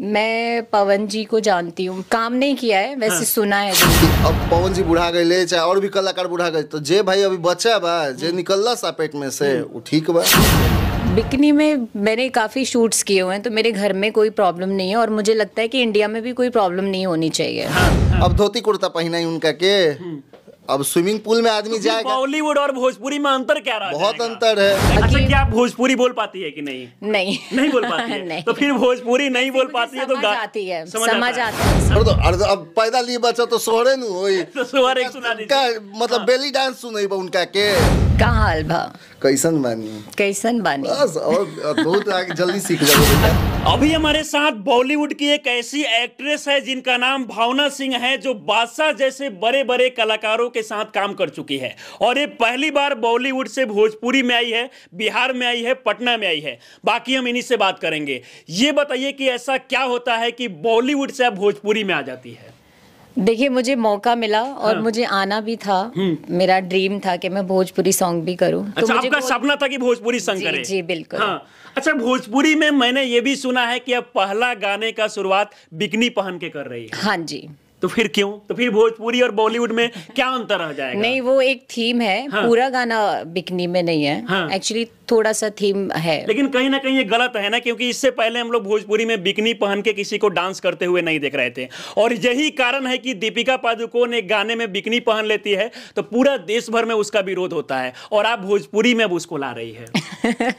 मैं पवन जी को जानती हूँ काम नहीं किया है वैसे हाँ। सुना है अब पवन जी बुढ़ा गए ले चाहे और भी कलाकार बुढ़ा गए तो जे भाई अभी बचा बा जे निकलला सा पेट में से हम्म। वो ठीक बा बिकनी में मैंने काफ़ी शूट्स किए हुए हैं तो मेरे घर में कोई प्रॉब्लम नहीं है और मुझे लगता है कि इंडिया में भी कोई प्रॉब्लम नहीं होनी चाहिए हाँ, हाँ। अब धोती कुर्ता पहना ही उनका के हम्म। अब स्विमिंग पूल में आदमी तो जाए बॉलीवुड और भोजपुरी में अंतर क्या रहा बहुत अंतर है अच्छा क्या भोजपुरी बोल पाती है कि नहीं नहीं नहीं बोल पाती है तो फिर भोजपुरी नहीं बोल पाती है तो आती है समझ है तो- तो अब पैदा लिए बच्चा तो सोहरे सोहरे मतलब बेली हाँ। डांस सुन उनका के का हाल भा कैसन बानी कैसन बानी बस और बहुत आगे जल्दी सीख जाओगे अभी हमारे साथ बॉलीवुड की एक ऐसी एक्ट्रेस है जिनका नाम भावना सिंह है जो बादशाह जैसे बड़े बड़े कलाकारों के साथ काम कर चुकी है और ये पहली बार बॉलीवुड से भोजपुरी में आई है बिहार में आई है पटना में आई है बाकी हम इन्हीं से बात करेंगे ये बताइए कि ऐसा क्या होता है कि बॉलीवुड से आप भोजपुरी में आ जाती है देखिए मुझे मौका मिला और हाँ। मुझे आना भी था हम्म। मेरा ड्रीम था कि मैं भोजपुरी सॉन्ग भी करूं तो अच्छा तो आपका सपना था कि भोजपुरी सॉन्ग करें जी बिल्कुल हाँ। अच्छा भोजपुरी में मैंने ये भी सुना है कि अब पहला गाने का शुरुआत बिकनी पहन के कर रही है हाँ जी तो फिर क्यों तो फिर भोजपुरी और बॉलीवुड में क्या अंतर आ जाएगा नहीं वो एक थीम है हाँ। पूरा गाना बिकनी में नहीं है एक्चुअली हाँ। थोड़ा सा थीम है लेकिन कहीं ना कहीं ये गलत है ना क्योंकि इससे पहले हम लोग भोजपुरी में बिकनी पहन के किसी को डांस करते हुए नहीं देख रहे थे और यही कारण है कि दीपिका पादुकोण एक गाने में बिकनी पहन लेती है तो पूरा देश भर में उसका विरोध होता है और आप भोजपुरी में अब उसको ला रही है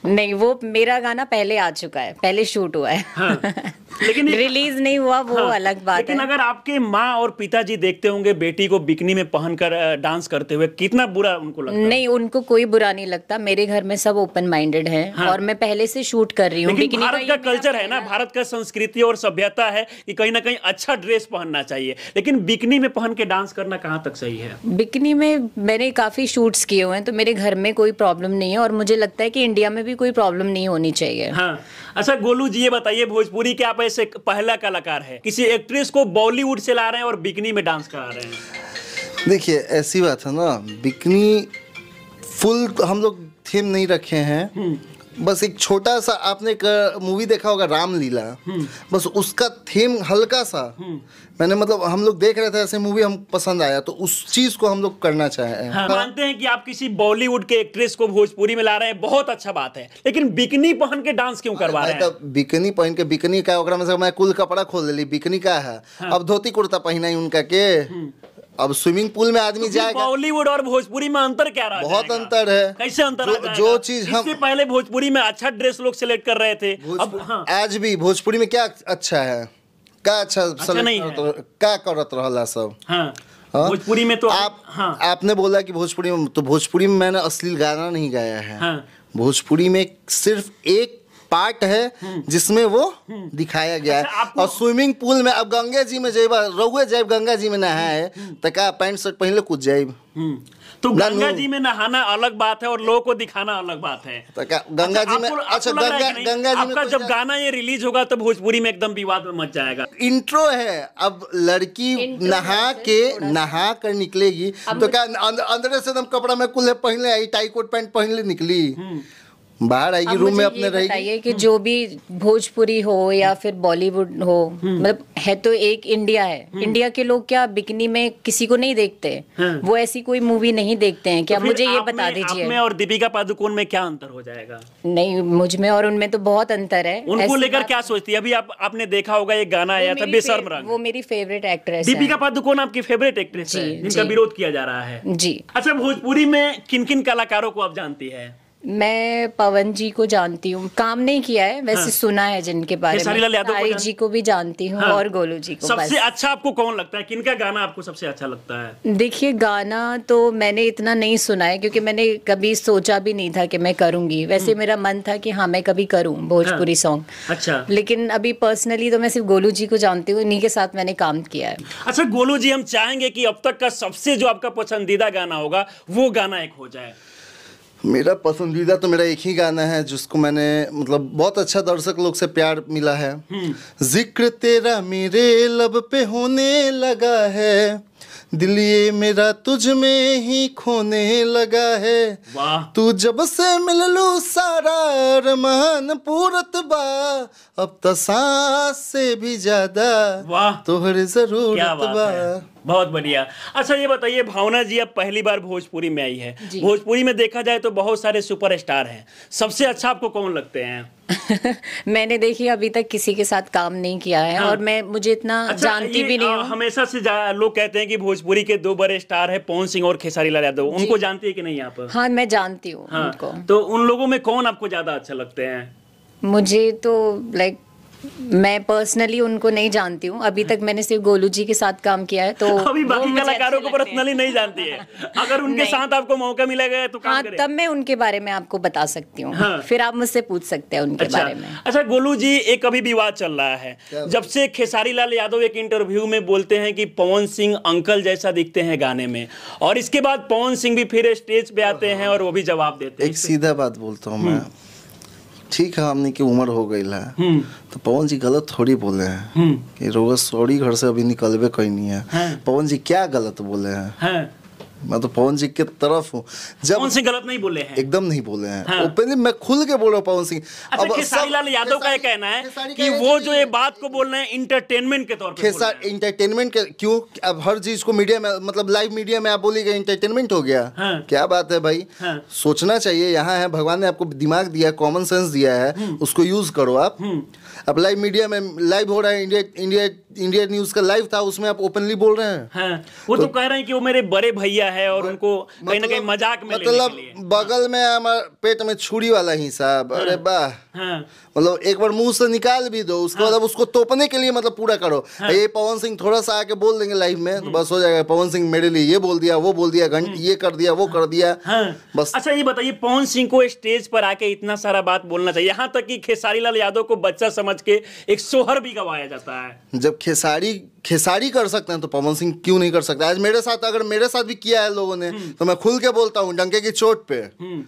नहीं वो मेरा गाना पहले आ चुका है पहले शूट हुआ है हाँ। लेकिन रिलीज नहीं हुआ वो हाँ, अलग बात लेकिन है। अगर आपके माँ और पिताजी देखते होंगे बेटी को बिकनी में पहनकर डांस करते हुए कितना बुरा उनको लगता नहीं उनको कोई बुरा नहीं लगता मेरे घर में सब ओपन माइंडेड है हाँ। और मैं पहले से शूट कर रही हूँ भारत का कल्चर है ना भारत का संस्कृति और सभ्यता है कि कहीं ना कहीं अच्छा ड्रेस पहनना चाहिए लेकिन बिकनी में पहन के डांस करना कहाँ तक सही है बिकनी में मैंने काफी शूट किए हुए हैं तो मेरे घर में कोई प्रॉब्लम नहीं है और मुझे लगता है की इंडिया में भी कोई प्रॉब्लम नहीं होनी चाहिए हाँ। अच्छा गोलू जी ये बताइए भोजपुरी के आप में से पहला कलाकार है किसी एक्ट्रेस को बॉलीवुड से ला रहे हैं और बिकनी में डांस करा रहे हैं देखिए ऐसी बात है ना बिकनी फुल हम लोग थीम नहीं रखे हैं हम्म। बस एक छोटा सा आपने एक मूवी देखा होगा रामलीला हम्म। बस उसका थीम हल्का सा हम्म। मैंने मतलब हम लोग देख रहे थे ऐसे मूवी हम पसंद आया तो उस चीज को हम लोग करना चाहे हाँ, मानते हैं कि आप किसी बॉलीवुड के एक्ट्रेस को भोजपुरी में ला रहे हैं बहुत अच्छा बात है लेकिन बिकनी पहन के डांस क्यों करवा रहे हैं बिकनी पहन के बिकनी का मैं कुल कपड़ा खोल लेली बिकनी का है हाँ। अब धोती कुर्ता पहना उनका के हम्म। अब स्विमिंग पूल में आदमी तो जाएगा बॉलीवुड और भोजपुरी में अंतर क्या रहा बहुत अंतर है कैसे अंतर जो, जो चीज हम पहले भोजपुरी में अच्छा ड्रेस लोग सिलेक्ट कर रहे थे अब हाँ। आज भी भोजपुरी में क्या अच्छा है क्या अच्छा, अच्छा नहीं है। क्या करत रहा सब हाँ।, हाँ। भोजपुरी में तो आप हाँ। आपने बोला कि भोजपुरी में तो भोजपुरी में मैंने असली गाना नहीं गाया है हाँ। भोजपुरी में सिर्फ एक पार्ट है जिसमें वो दिखाया गया है अच्छा, और स्विमिंग पूल में अब गंगा जी में जेब रहुए जेब गंगा जी में नहाए तो क्या पैंट शर्ट पहले कुछ जेब हम्म। तो गंगा जी में नहाना अलग बात है और लोगों को दिखाना अलग बात है तो क्या अच्छा, अच्छा, गंगा जी में अच्छा गंगा गंगा जी में जब गाना ये रिलीज होगा तो भोजपुरी में एकदम विवाद में मच जाएगा इंट्रो है अब लड़की नहा के नहा कर निकलेगी तो क्या अंदर से एकदम तो कपड़ा में कुल्हे ले आई टाई कोट पैंट पहन ले निकली हम्म। बाहर आएगी रूम में अपने बताइए कि जो भी भोजपुरी हो या फिर बॉलीवुड हो हम्म। मतलब है तो एक इंडिया है हम्म। इंडिया के लोग क्या बिकनी में किसी को नहीं देखते हाँ। वो ऐसी कोई मूवी नहीं देखते हैं क्या तो मुझे ये बता दीजिए में और दीपिका पादुकोण में क्या अंतर हो जाएगा नहीं मुझ में और उनमें तो बहुत अंतर है उनको लेकर क्या सोचती है अभी आपने देखा होगा एक गाना आया था बेसर वो मेरी फेवरेट एक्ट्रेस दीपिका पादुकोण आपकी फेवरेट एक्ट्रेस है जिनका विरोध किया जा रहा है जी अच्छा भोजपुरी में किन किन कलाकारों को आप जानती है मैं पवन जी को जानती हूँ काम नहीं किया है वैसे हाँ। सुना है जिनके बारे में सारी जी को भी जानती हूँ हाँ। और गोलू जी को सबसे अच्छा आपको कौन लगता है किनका गाना आपको सबसे अच्छा लगता है देखिए गाना तो मैंने इतना नहीं सुना है क्योंकि मैंने कभी सोचा भी नहीं था कि मैं करूंगी वैसे हम्म। मेरा मन था कि हाँ मैं कभी करूँ भोजपुरी सॉन्ग हाँ। अच्छा लेकिन अभी पर्सनली तो मैं सिर्फ गोलू जी को जानती हूँ इन्हीं के साथ मैंने काम किया है अच्छा गोलू जी हम चाहेंगे की अब तक का सबसे जो आपका पसंदीदा गाना होगा वो गाना एक हो जाए मेरा पसंदीदा तो मेरा एक ही गाना है जिसको मैंने मतलब बहुत अच्छा दर्शक लोग से प्यार मिला है हम्म। जिक्र तेरा मेरे लब पे होने लगा है दिल ये मेरा तुझ में ही खोने लगा है तू जब से मिल लू सारा अरमान पूरत बा अब तसास तो से भी ज्यादा तोहर जरूरत बहुत बढ़िया अच्छा ये बताइए भावना जी अब पहली बार भोजपुरी में आई है भोजपुरी में देखा जाए तो बहुत सारे सुपरस्टार हैं सबसे अच्छा आपको कौन लगते हैं मैंने देखिए अभी तक किसी के साथ काम नहीं किया है हाँ। और मैं मुझे इतना अच्छा, जानती भी नहीं हूँ हमेशा से लोग कहते हैं कि भोजपुरी के दो बड़े स्टार है पवन सिंह और खेसारी लाल यादव उनको जानती है कि नहीं आप हाँ मैं जानती हूँ हाँ, तो उन लोगों में कौन आपको ज्यादा अच्छा लगते हैं मुझे तो लाइक मैं पर्सनली उनको नहीं जानती हूँ अभी तक मैंने सिर्फ गोलू जी के साथ काम किया है तो अभी बाकी कलाकारों को पर्सनली नहीं जानती है अगर उनके साथ आपको मौका मिलेगा तो हाँ, करें। तब मैं उनके बारे में आपको बता सकती हूँ हाँ। फिर आप मुझसे पूछ सकते हैं उनके अच्छा, बारे में अच्छा गोलू जी एक अभी विवाद चल रहा है जब से खेसारी लाल यादव एक इंटरव्यू में बोलते हैं कि पवन सिंह अंकल जैसा दिखते हैं गाने में और इसके बाद पवन सिंह भी फिर स्टेज पे आते हाँ। हैं और वो भी जवाब देते हैं सीधा बात बोलता हूँ हम्म। मैं ठीक है हमने की उम्र हो गई है हम्म। तो पवन जी गलत थोड़ी बोले हैं हम्म। कि रोगा सौड़ी घर से अभी निकलबे कोई नहीं है हाँ। पवन जी क्या गलत बोले हैं हाँ। मैं तो पवन सिंह की तरफ हूँ जब पवन सिंह गलत नहीं बोले हैं एकदम नहीं बोले हैं हाँ। ओपनली मैं खुल के बोल रहा हूँ पवन सिंह अच्छा, अब खेसारी लाल यादव का कहना है कि वो जो ये बात को बोल रहे हैं इंटरटेनमेंट के तौर पर खेसा इंटरटेनमेंट के क्यों अब हर चीज को मीडिया में मतलब लाइव मीडिया में आप बोलिए गए इंटरटेनमेंट हो गया हाँ। क्या बात है भाई हाँ। सोचना चाहिए यहाँ है भगवान ने आपको दिमाग दिया कॉमन सेंस दिया है हम्म। उसको यूज करो आप हम्म। अब लाइव मीडिया में लाइव हो रहा है इंडिया इंडिया इंडिया न्यूज का लाइव था उसमें आप ओपनली बोल रहे हैं हाँ। वो तो, तो कह रहे हैं कि वो मेरे बड़े भैया है है और उनको कहीं ना कहीं मतलब मजाक में मतलब बगल में हमारे पेट में छुरी वाला हिस्सा हाँ। अरे वाह हाँ। मतलब एक बार मुंह से निकाल भी दो उसको हाँ। मतलब उसको तोपने के लिए मतलब पूरा करो ये पवन सिंह थोड़ा सा आके बोल देंगे लाइफ में तो बस हो जाएगा पवन सिंह मेरे लिए ये बोल दिया वो बोल दिया घंट ये कर दिया वो कर दिया बस अच्छा ये बताइए पवन सिंह को स्टेज पर आके इतना सारा बात बोलना चाहिए यहाँ तक कि खेसारी लाल यादव को बच्चा समझ के एक सोहर भी गवाया जाता है जब खेसारी खेसारी कर सकते हैं तो पवन सिंह क्यों नहीं कर सकते आज मेरे साथ अगर मेरे साथ भी किया है लोगों ने हम्म। तो मैं खुल के बोलता हूँ डंके की चोट पे हम्म।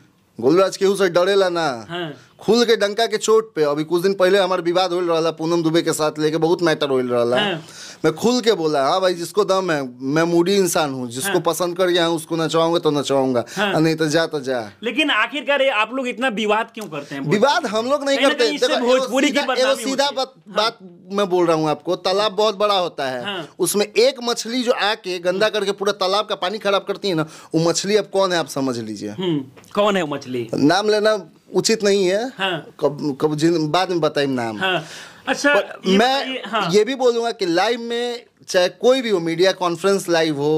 गोलराज केहू से डरेला ना हाँ। खुल के डंका के चोट पे अभी कुछ दिन पहले हमारे विवाद हो रहा पूनम दुबे के साथ लेके बहुत मैटर हो रहा है हाँ। मैं खुल के बोला हाँ भाई जिसको दम है मैं मूडी इंसान हूँ जिसको हाँ। पसंद कर गया उसको नचवाऊंगा तो हाँ। नहीं तो जा तो जा लेकिन आखिरकार आप लोग इतना विवाद क्यों करते हैं विवाद हम लोग नहीं करते सीधा हाँ। बात मैं बोल रहा हूँ आपको तालाब बहुत बड़ा होता है उसमें एक मछली जो आके गंदा करके पूरा तालाब का पानी खराब करती है ना वो मछली अब कौन है आप समझ लीजिए हम्म, कौन है वो मछली नाम लेना उचित नहीं है हाँ। कब कब बाद में बताइए नाम हाँ। अच्छा ये, मैं ये, हाँ। ये भी बोलूंगा कि लाइव में चाहे कोई भी हो मीडिया कॉन्फ्रेंस लाइव हो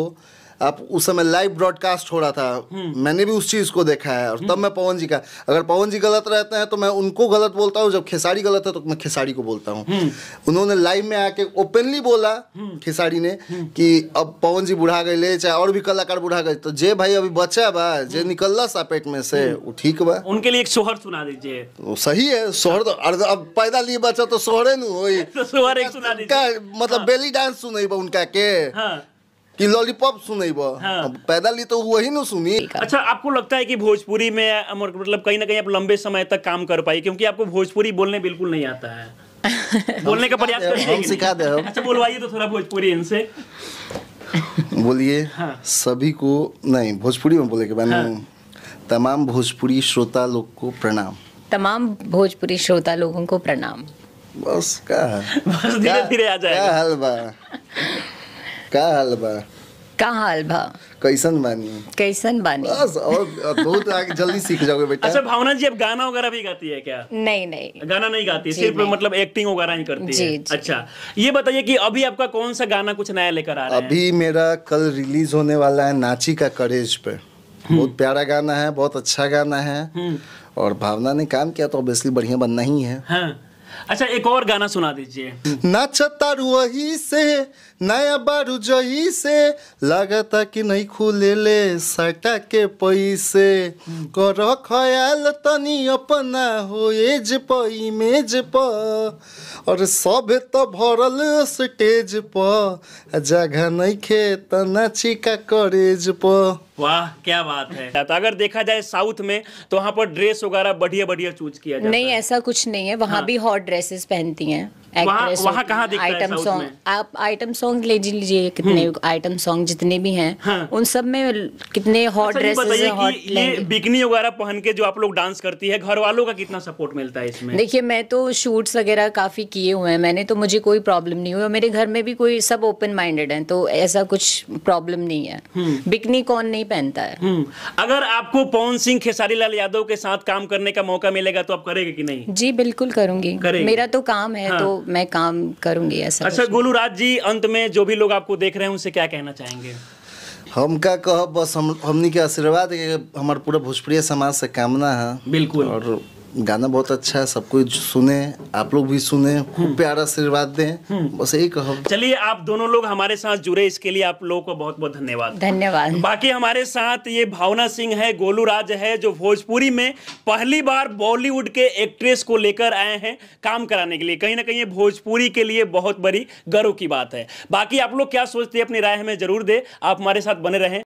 आप उस समय लाइव ब्रॉडकास्ट हो रहा था हम्म। मैंने भी उस चीज़ को देखा है और तब हम्म। मैं पवन जी का अगर पवन जी गलत रहते हैं तो मैं उनको गलत बोलता हूँ जब खेसारी गलत है तो मैं खेसारी को बोलता हूँ हम्म। उन्होंने लाइव में आके ओपनली बोला खेसारी ने कि अब पवन जी बुढ़ा गए ले चाहे और भी कलाकार बुढ़ा गए तो जे भाई अभी बचा बा जे निकलला सा पेट में से वो ठीक बा उनके लिए एक सोहर सुना दीजिए सही है सोहर तो अब पैदा लिए बचा तो सोहरे नु तो सुना मतलब बेली डांस सुन उनका के हाँ। कि लॉलीपॉप सुनेब हाँ। पैदल ही तो वही ना सुनी अच्छा आपको लगता है कि भोजपुरी में मतलब कहीं ना कहीं आप लंबे समय तक काम कर पाए क्योंकि आपको भोजपुरी बोलने बिल्कुल नहीं आता है बोलने का प्रयास करिए सिखा दे अच्छा बोलवाइए तो थोड़ा भोजपुरी इनसे बोलिए हाँ। सभी को नहीं भोजपुरी में बोले के बाद हाँ। तमाम भोजपुरी श्रोता लोग को प्रणाम तमाम भोजपुरी श्रोता लोगों को प्रणाम बस का बस धीरे धीरे आ जाएगा हलवा का हाल बा का हाल बा कैसन बानी कैसन बानी बस और बहुत आगे जल्दी सीख जाओगे बेटा अच्छा भावना जी अब गाना वगैरह भी गाती है क्या नहीं नहीं गाना नहीं गाती सिर्फ नहीं। मतलब एक्टिंग वगैरह ही करती जी, है जी। अच्छा ये बताइए कि अभी आपका कौन सा गाना कुछ नया लेकर आ रहा है अभी मेरा कल रिलीज होने वाला है नाची का करेज पे हम्म। बहुत प्यारा गाना है बहुत अच्छा गाना है हम्म। और भावना ने काम किया तो ऑब्वियसली बढ़िया बनना ही है हाँ। अच्छा एक और गाना सुना दीजिए नाचता वही से नया बारू जही से लगता कि नहीं खुले ले सटा के पैसे कर ख्याल तनी अपना हो एज प इमेज प और सब तो भरल स्टेज प जगह नहीं खे त नाचिका करेज प वाह क्या बात है तो अगर देखा जाए साउथ में तो वहाँ पर ड्रेस वगैरह बढ़िया बढ़िया चूज किया जाता नहीं है। ऐसा कुछ नहीं है वहाँ हाँ। भी हॉट ड्रेसेस पहनती हैं वहाँ वहाँ कहाँ आइटम सॉन्ग आप आइटम सॉन्ग ले लीजिए कितने आइटम हम्म। सॉन्ग जितने भी हैं हाँ। उन सब में कितने हॉट अच्छा, बिकनी वगैरह पहन के जो आप लोग डांस करती है घर वालों का कितना सपोर्ट मिलता है इसमें देखिए मैं तो शूट्स वगैरह काफी किए हुए हैं मैंने तो मुझे कोई प्रॉब्लम नहीं हुई मेरे घर में भी कोई सब ओपन माइंडेड है तो ऐसा कुछ प्रॉब्लम नहीं है बिकनी हम्म। कौन नहीं पहनता है हम्म। अगर आपको पवन सिंह खेसारी लाल यादव के साथ काम करने का मौका मिलेगा तो आप करेगा की नहीं जी बिल्कुल करूंगी मेरा तो काम है हाँ। तो मैं काम करूंगी ऐसा अच्छा गोलू राज जी अंत में जो भी लोग आपको देख रहे हैं उनसे क्या कहना चाहेंगे हम का कह बस हम हमने के आशीर्वाद हमारे पूरा भोजपुरी समाज से कामना है बिल्कुल और गाना बहुत अच्छा है सब कोई सुने आप लोग भी सुने खूब हम्म। प्यारा आशीर्वाद दें हम्म। बस यही कहो चलिए आप दोनों लोग हमारे साथ जुड़े इसके लिए आप लोगों को बहुत बहुत धन्यवाद धन्यवाद बाकी हमारे साथ ये भावना सिंह है गोलू राज है जो भोजपुरी में पहली बार बॉलीवुड के एक्ट्रेस को लेकर आए हैं काम कराने के लिए कहीं ना कहीं ये भोजपुरी के लिए बहुत बड़ी गर्व की बात है बाकी आप लोग क्या सोचते हैं अपनी राय हमें जरूर दे आप हमारे साथ बने रहें